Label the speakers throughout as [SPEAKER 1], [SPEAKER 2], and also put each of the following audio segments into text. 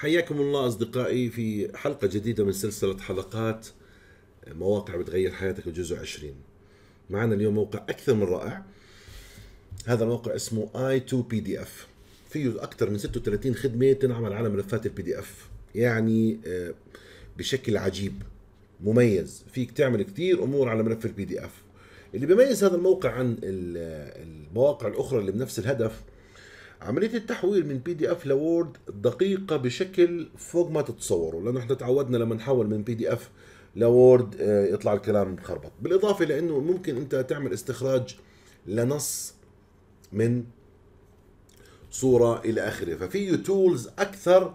[SPEAKER 1] حياكم الله أصدقائي في حلقة جديدة من سلسلة حلقات مواقع بتغير حياتك الجزء 20 معنا اليوم موقع أكثر من رائع هذا الموقع اسمه i2pdf فيه أكثر من 36 خدمة تنعمل على ملفات البي دي اف يعني آه، بشكل عجيب مميز فيك تعمل كثير أمور على ملف البي دي اف اللي بيميز هذا الموقع عن المواقع الأخرى اللي بنفس الهدف عمليه التحويل من بي دي اف لوورد دقيقه بشكل فوق ما تتصوروا لانه احنا تعودنا لما نحول من بي دي اف لوورد آه، يطلع الكلام مخربط بالاضافه لانه ممكن انت تعمل استخراج لنص من صوره الى اخره ففيه تولز اكثر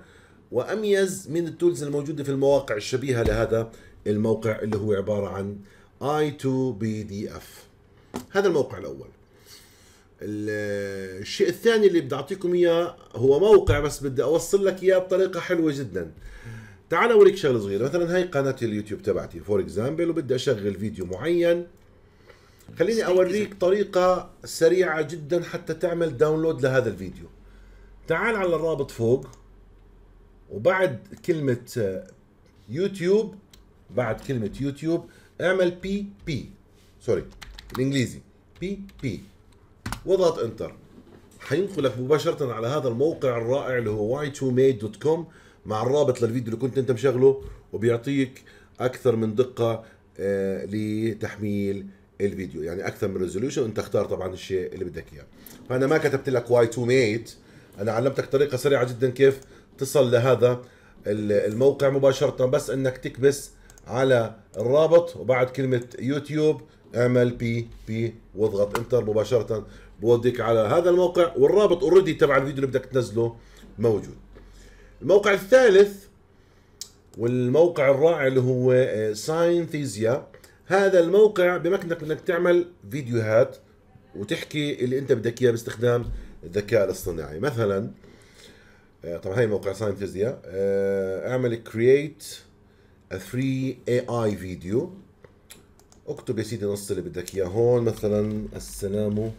[SPEAKER 1] واميز من التولز الموجوده في المواقع الشبيهه لهذا الموقع اللي هو عباره عن اي 2 اف هذا الموقع الاول الشيء الثاني اللي بدي اعطيكم اياه هو موقع بس بدي اوصل لك اياه بطريقه حلوه جدا تعال اوريك شغله صغيره مثلا هاي قناه اليوتيوب تبعتي فور اكزامبل وبدي اشغل فيديو معين خليني اوريك طريقه سريعه جدا حتى تعمل داونلود لهذا الفيديو تعال على الرابط فوق وبعد كلمه يوتيوب بعد كلمه يوتيوب اعمل بي بي سوري بالانجليزي بي بي واضغط انتر حينقلك مباشره على هذا الموقع الرائع اللي هو واي 2 ميد دوت كوم مع الرابط للفيديو اللي كنت انت مشغله وبيعطيك اكثر من دقه آه، لتحميل الفيديو يعني اكثر من ريزولوشن انت اختار طبعا الشيء اللي بدك اياه فانا ما كتبت لك واي 2 ميد انا علمتك طريقه سريعه جدا كيف تصل لهذا الموقع مباشره بس انك تكبس على الرابط وبعد كلمة يوتيوب اعمل بي بي واضغط انتر مباشرة بوديك على هذا الموقع والرابط اوريدي تبع الفيديو اللي بدك تنزله موجود الموقع الثالث والموقع الرائع اللي هو ساينثيزيا آه، هذا الموقع بمكنك انك تعمل فيديوهات وتحكي اللي انت بدك اياه باستخدام الذكاء الاصطناعي مثلا آه، طبعا هاي موقع ساينثيزيا آه، اعمل كرييت 3 AI فيديو اكتب يا سيدي نص اللي بدك اياه هون مثلا السلام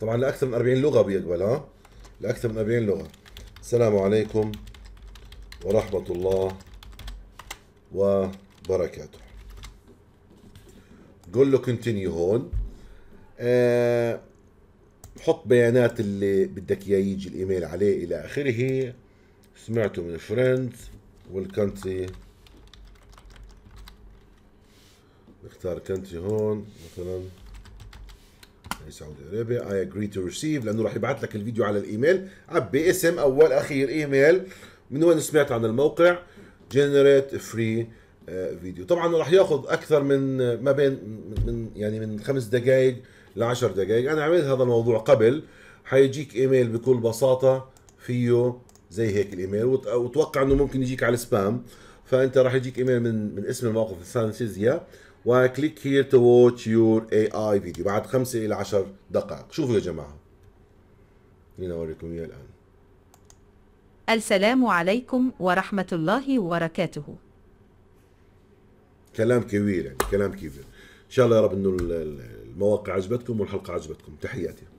[SPEAKER 1] طبعا لاكثر من 40 لغه بيقبل ها لاكثر من 40 لغه السلام عليكم ورحمه الله وبركاته قول له كونتينيو هون أه حط بيانات اللي بدك اياه يجي الايميل عليه الى اخره سمعته من فريندز والكونتري نختار كنتري هون مثلا سعودي عربي اي اجري تو ريسيف لانه راح يبعث لك الفيديو على الايميل عبي اسم اول اخير ايميل من وين سمعت عن الموقع جنريت فري فيديو طبعا راح ياخذ اكثر من آه، ما بين من يعني من خمس دقائق ل 10 دقائق انا عملت هذا الموضوع قبل حيجيك ايميل بكل بساطه فيه زي هيك الايميل وتوقع انه ممكن يجيك على السبام فانت راح يجيك ايميل من من اسم الموقف السانسيزيا وكليك هير تو واتش يور اي اي فيديو بعد 5 الى 10 دقائق شوفوا يا جماعه خليني اوريكم اياه الان السلام عليكم ورحمه الله وبركاته كلام كبير يعني كلام كبير ان شاء الله يا رب انه المواقع عجبتكم والحلقه عجبتكم تحياتي